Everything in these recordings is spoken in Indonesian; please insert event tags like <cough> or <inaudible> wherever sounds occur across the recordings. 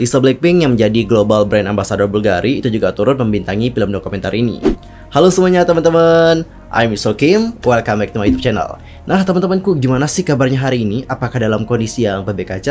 Lisa Blackpink yang menjadi Global Brand Ambassador Bulgari itu juga turut membintangi film dokumenter ini. Halo semuanya teman-teman, I'm Yusul Kim, welcome back to my YouTube channel. Nah teman-temanku, gimana sih kabarnya hari ini? Apakah dalam kondisi yang baik-baik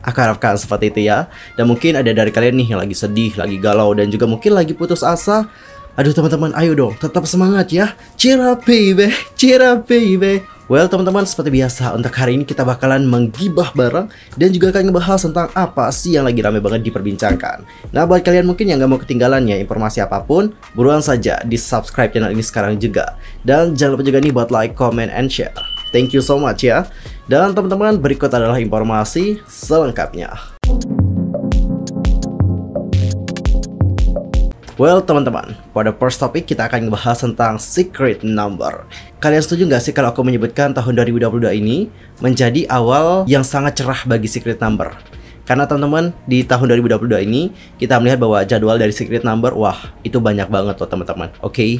Aku harapkan seperti itu ya. Dan mungkin ada dari kalian nih yang lagi sedih, lagi galau, dan juga mungkin lagi putus asa. Aduh teman-teman, ayo dong, tetap semangat ya. Cheer up baby, cheer up baby. Well teman-teman seperti biasa untuk hari ini kita bakalan menggibah bareng dan juga akan ngebahas tentang apa sih yang lagi rame banget diperbincangkan. Nah buat kalian mungkin yang gak mau ketinggalan ya informasi apapun, buruan saja di subscribe channel ini sekarang juga. Dan jangan lupa juga nih buat like, comment, and share. Thank you so much ya. Dan teman-teman berikut adalah informasi selengkapnya. Well teman-teman, pada first topic kita akan membahas tentang secret number. Kalian setuju nggak sih kalau aku menyebutkan tahun 2022 ini menjadi awal yang sangat cerah bagi secret number? Karena teman-teman, di tahun 2022 ini kita melihat bahwa jadwal dari secret number, wah itu banyak banget loh teman-teman. Oke, okay?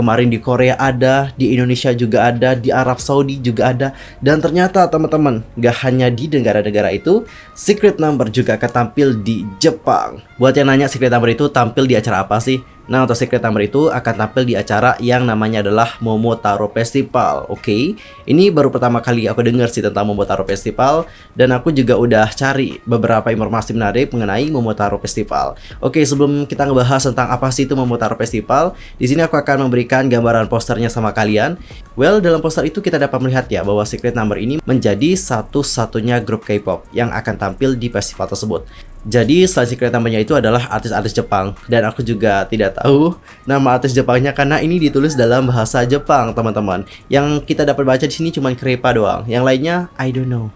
Kemarin di Korea ada, di Indonesia juga ada, di Arab Saudi juga ada. Dan ternyata teman-teman, gak hanya di negara-negara itu, Secret Number juga akan tampil di Jepang. Buat yang nanya Secret Number itu tampil di acara apa sih? Nah, untuk Secret Number itu akan tampil di acara yang namanya adalah Momotaro Festival. Oke, okay? ini baru pertama kali aku dengar sih tentang Momotaro Festival dan aku juga udah cari beberapa informasi menarik mengenai Momotaro Festival. Oke, okay, sebelum kita ngebahas tentang apa sih itu Momotaro Festival, di sini aku akan memberikan gambaran posternya sama kalian. Well, dalam poster itu kita dapat melihat ya bahwa Secret Number ini menjadi satu-satunya grup K-pop yang akan tampil di festival tersebut. Jadi selain kereta namanya itu adalah artis-artis Jepang dan aku juga tidak tahu nama artis Jepangnya karena ini ditulis dalam bahasa Jepang, teman-teman. Yang kita dapat baca di sini cuma Krepa doang. Yang lainnya I don't know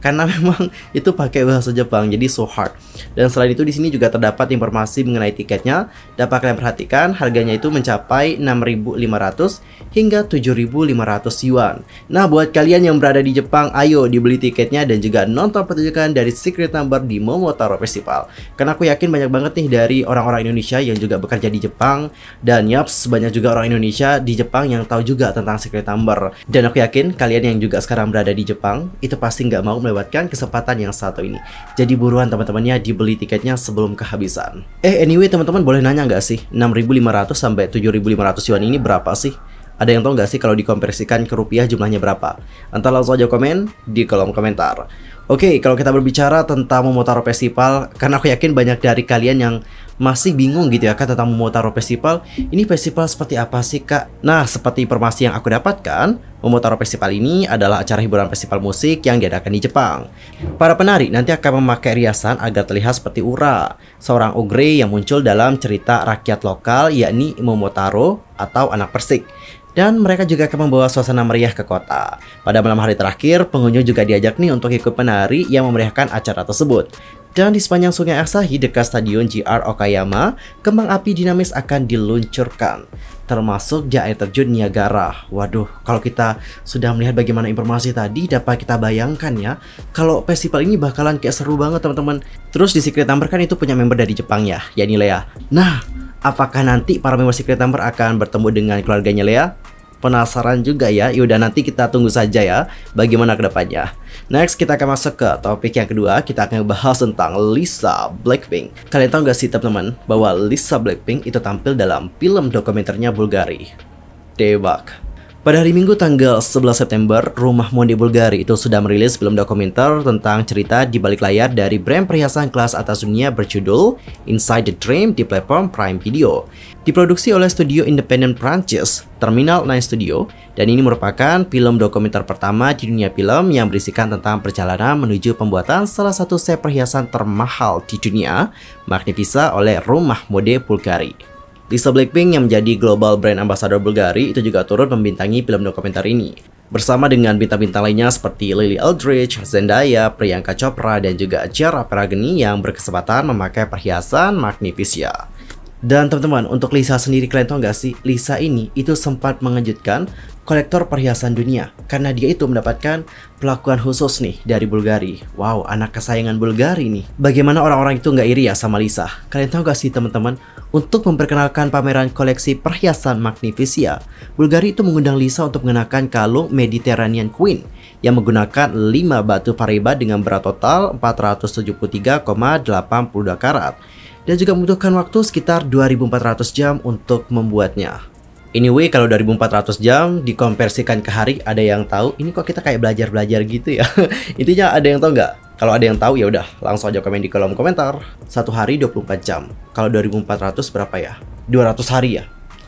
karena <laughs> memang itu pakai bahasa Jepang jadi so hard dan selain itu di sini juga terdapat informasi mengenai tiketnya dapat kalian perhatikan harganya itu mencapai 6.500 hingga 7.500 yuan nah buat kalian yang berada di Jepang ayo dibeli tiketnya dan juga nonton pertunjukan dari Secret Number di Momotaro Festival karena aku yakin banyak banget nih dari orang-orang Indonesia yang juga bekerja di Jepang dan yaps sebanyak juga orang Indonesia di Jepang yang tahu juga tentang Secret Number dan aku yakin kalian yang juga sekarang berada di Jepang itu pasti nggak mau melewatkan kesempatan yang satu ini. Jadi buruan teman-temannya dibeli tiketnya sebelum kehabisan. Eh anyway teman-teman boleh nanya nggak sih 6.500 sampai 7.500 yuan ini berapa sih? Ada yang tahu nggak sih kalau dikonversikan ke rupiah jumlahnya berapa? Entahlah langsung aja komen di kolom komentar. Oke, kalau kita berbicara tentang Momotaro festival, karena aku yakin banyak dari kalian yang masih bingung gitu ya kak tentang Momotaro Festival. Ini festival seperti apa sih kak? Nah, seperti informasi yang aku dapatkan, Momotaro Festival ini adalah acara hiburan festival musik yang diadakan di Jepang. Para penari nanti akan memakai riasan agar terlihat seperti Ura, seorang ogre yang muncul dalam cerita rakyat lokal yakni Momotaro atau anak persik dan mereka juga akan membawa suasana meriah ke kota. Pada malam hari terakhir, pengunjung juga diajak nih untuk ikut penari yang memeriahkan acara tersebut. Dan di sepanjang sungai Asahi dekat stadion JR Okayama, kembang api dinamis akan diluncurkan termasuk di air terjun Niagara. Waduh, kalau kita sudah melihat bagaimana informasi tadi, dapat kita bayangkan ya, kalau festival ini bakalan kayak seru banget teman-teman. Terus di Secret Number kan itu punya member dari Jepang ya, yakni Lea. Nah, apakah nanti para member Secret Number akan bertemu dengan keluarganya Lea? penasaran juga ya. Yaudah nanti kita tunggu saja ya bagaimana kedepannya. Next kita akan masuk ke topik yang kedua. Kita akan bahas tentang Lisa Blackpink. Kalian tahu gak sih teman-teman bahwa Lisa Blackpink itu tampil dalam film dokumenternya Bulgari. Debak. Pada hari Minggu tanggal 11 September, Rumah Mondi Bulgari itu sudah merilis film dokumenter tentang cerita di balik layar dari brand perhiasan kelas atas dunia berjudul Inside the Dream di platform Prime Video. Diproduksi oleh studio independen Prancis, Terminal 9 Studio, dan ini merupakan film dokumenter pertama di dunia film yang berisikan tentang perjalanan menuju pembuatan salah satu set perhiasan termahal di dunia, Magnifica oleh Rumah Mode Bulgari. Lisa Blackpink yang menjadi Global Brand Ambassador Bulgari itu juga turut membintangi film dokumenter ini. Bersama dengan bintang-bintang lainnya seperti Lily Eldridge, Zendaya, Priyanka Chopra, dan juga Jara Peragni yang berkesempatan memakai perhiasan Magnificia. Dan teman-teman, untuk Lisa sendiri kalian tau nggak sih, Lisa ini itu sempat mengejutkan kolektor perhiasan dunia karena dia itu mendapatkan pelakuan khusus nih dari Bulgari. Wow, anak kesayangan Bulgari nih. Bagaimana orang-orang itu nggak iri ya sama Lisa? Kalian tau nggak sih teman-teman, untuk memperkenalkan pameran koleksi perhiasan Magnificia, Bulgari itu mengundang Lisa untuk mengenakan kalung Mediterranean Queen yang menggunakan 5 batu fariba dengan berat total 473,82 karat dan juga membutuhkan waktu sekitar 2400 jam untuk membuatnya. Anyway, kalau 2400 jam dikonversikan ke hari, ada yang tahu ini kok kita kayak belajar-belajar gitu ya. <laughs> Intinya ada yang tahu nggak? Kalau ada yang tahu ya udah langsung aja komen di kolom komentar. Satu hari 24 jam. Kalau 2400 berapa ya? 200 hari ya.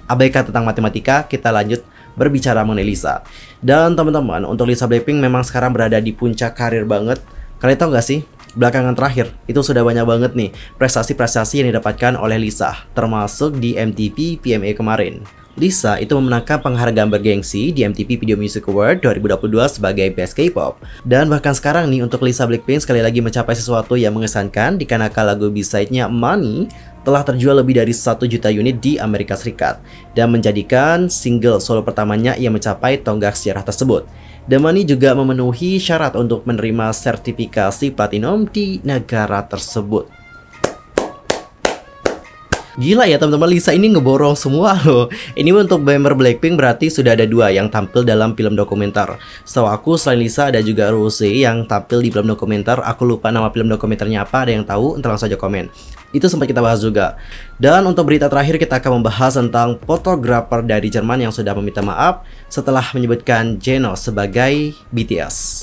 Abaikan tentang matematika, kita lanjut berbicara mengenai Lisa. Dan teman-teman, untuk Lisa Blackpink memang sekarang berada di puncak karir banget. Kalian tahu nggak sih, belakangan terakhir itu sudah banyak banget nih prestasi-prestasi yang didapatkan oleh Lisa, termasuk di MTV PMA kemarin. Lisa itu memenangkan penghargaan bergengsi di MTV Video Music Award 2022 sebagai Best K-pop. Dan bahkan sekarang nih untuk Lisa Blackpink sekali lagi mencapai sesuatu yang mengesankan dikarenakan lagu B-side-nya Money telah terjual lebih dari 1 juta unit di Amerika Serikat dan menjadikan single solo pertamanya yang mencapai tonggak sejarah tersebut. The Money juga memenuhi syarat untuk menerima sertifikasi platinum di negara tersebut. Gila ya teman-teman, Lisa ini ngeborong semua loh. Ini untuk member Blackpink berarti sudah ada dua yang tampil dalam film dokumenter. Setahu aku selain Lisa ada juga Rose yang tampil di film dokumenter. Aku lupa nama film dokumenternya apa, ada yang tahu? Entar langsung aja komen. Itu sempat kita bahas juga. Dan untuk berita terakhir kita akan membahas tentang fotografer dari Jerman yang sudah meminta maaf setelah menyebutkan Jeno sebagai BTS.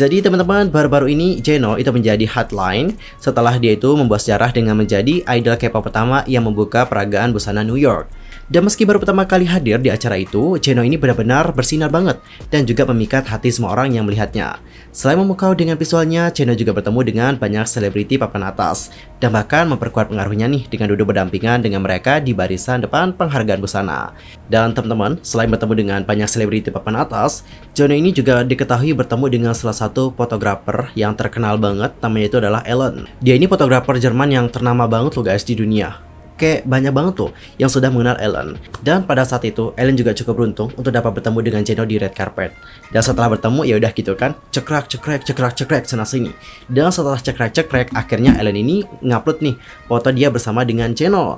Jadi teman-teman, baru-baru ini Jeno itu menjadi headline setelah dia itu membuat sejarah dengan menjadi idol K-pop pertama yang membuka peragaan busana New York. Dan meski baru pertama kali hadir di acara itu, channel ini benar-benar bersinar banget dan juga memikat hati semua orang yang melihatnya. Selain memukau dengan visualnya, channel juga bertemu dengan banyak selebriti papan atas dan bahkan memperkuat pengaruhnya nih dengan duduk berdampingan dengan mereka di barisan depan penghargaan busana. Dan teman-teman, selain bertemu dengan banyak selebriti papan atas, channel ini juga diketahui bertemu dengan salah satu fotografer yang terkenal banget, namanya itu adalah Ellen. Dia ini fotografer Jerman yang ternama banget loh guys di dunia kayak banyak banget tuh yang sudah mengenal Ellen. Dan pada saat itu, Ellen juga cukup beruntung untuk dapat bertemu dengan Jeno di red carpet. Dan setelah bertemu, ya udah gitu kan, cekrek, cekrek, cekrek, cekrek, sana sini. Dan setelah cekrek, cekrek, akhirnya Ellen ini ngupload nih foto dia bersama dengan Jeno.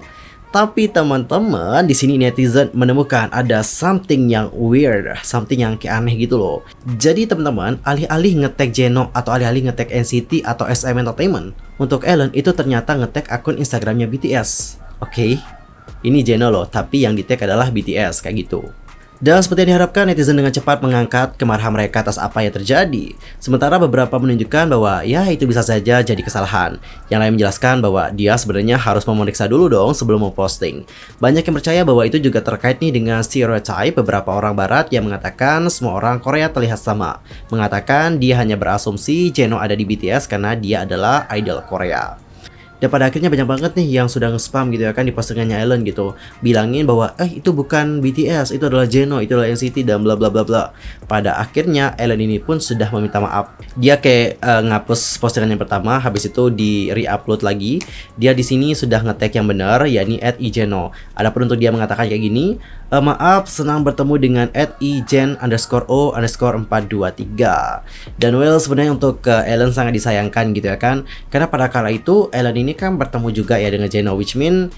Tapi teman-teman di sini netizen menemukan ada something yang weird, something yang kayak aneh gitu loh. Jadi teman-teman, alih-alih ngetek Jeno atau alih-alih ngetek NCT atau SM Entertainment, untuk Ellen itu ternyata ngetek akun Instagramnya BTS oke okay, ini Jeno loh, tapi yang di tag adalah BTS kayak gitu. Dan seperti yang diharapkan, netizen dengan cepat mengangkat kemarahan mereka atas apa yang terjadi. Sementara beberapa menunjukkan bahwa ya itu bisa saja jadi kesalahan. Yang lain menjelaskan bahwa dia sebenarnya harus memeriksa dulu dong sebelum memposting. Banyak yang percaya bahwa itu juga terkait nih dengan stereotype beberapa orang barat yang mengatakan semua orang Korea terlihat sama. Mengatakan dia hanya berasumsi Jeno ada di BTS karena dia adalah idol Korea dan pada akhirnya banyak banget nih yang sudah nge-spam gitu ya kan di postingannya Ellen gitu bilangin bahwa eh itu bukan BTS itu adalah Jeno itu adalah NCT dan bla bla bla bla pada akhirnya Ellen ini pun sudah meminta maaf dia kayak uh, ngapus postingan yang pertama habis itu di reupload lagi dia di sini sudah ngetek yang benar yakni at ijeno adapun untuk dia mengatakan kayak gini e, maaf senang bertemu dengan at ijen underscore o underscore 423 dan well sebenarnya untuk uh, Ellen sangat disayangkan gitu ya kan karena pada kala itu Ellen ini ini kan bertemu juga ya dengan Jeno which mean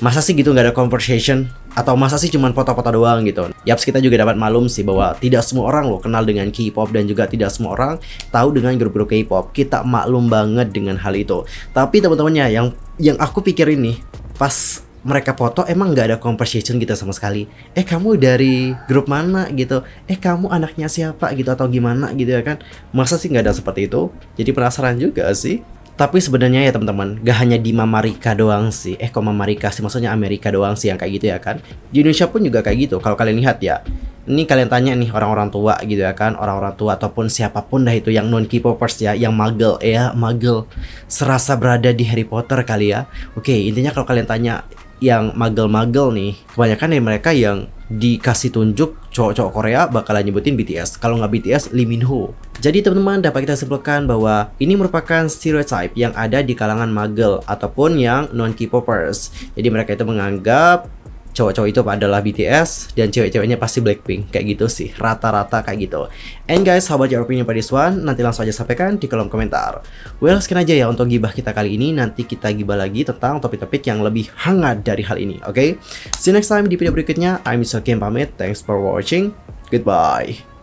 masa sih gitu nggak ada conversation atau masa sih cuman foto-foto doang gitu. Yaps kita juga dapat malum sih bahwa tidak semua orang loh kenal dengan K-pop dan juga tidak semua orang tahu dengan grup-grup K-pop. Kita maklum banget dengan hal itu. Tapi teman-temannya yang yang aku pikir ini pas mereka foto emang nggak ada conversation gitu sama sekali. Eh kamu dari grup mana gitu? Eh kamu anaknya siapa gitu atau gimana gitu ya kan? Masa sih nggak ada seperti itu? Jadi penasaran juga sih. Tapi sebenarnya ya teman-teman, gak hanya di Mama doang sih. Eh kok Mamarika sih, maksudnya Amerika doang sih yang kayak gitu ya kan. Di Indonesia pun juga kayak gitu, kalau kalian lihat ya. Ini kalian tanya nih orang-orang tua gitu ya kan, orang-orang tua ataupun siapapun dah itu yang non kipopers ya, yang muggle ya, muggle serasa berada di Harry Potter kali ya. Oke, intinya kalau kalian tanya yang muggle muggle nih, kebanyakan dari ya mereka yang dikasih tunjuk cowok-cowok Korea bakalan nyebutin BTS. Kalau nggak BTS, Lee Min Ho. Jadi teman-teman dapat kita sebutkan bahwa ini merupakan stereotype yang ada di kalangan muggle ataupun yang non K-popers. Jadi mereka itu menganggap cowok-cowok itu adalah BTS dan cewek-ceweknya pasti Blackpink kayak gitu sih rata-rata kayak gitu and guys how about your opinion pada this one nanti langsung aja sampaikan di kolom komentar well sekian aja ya untuk gibah kita kali ini nanti kita gibah lagi tentang topik-topik yang lebih hangat dari hal ini oke okay? see you next time di video berikutnya I'm Mr. pamit thanks for watching goodbye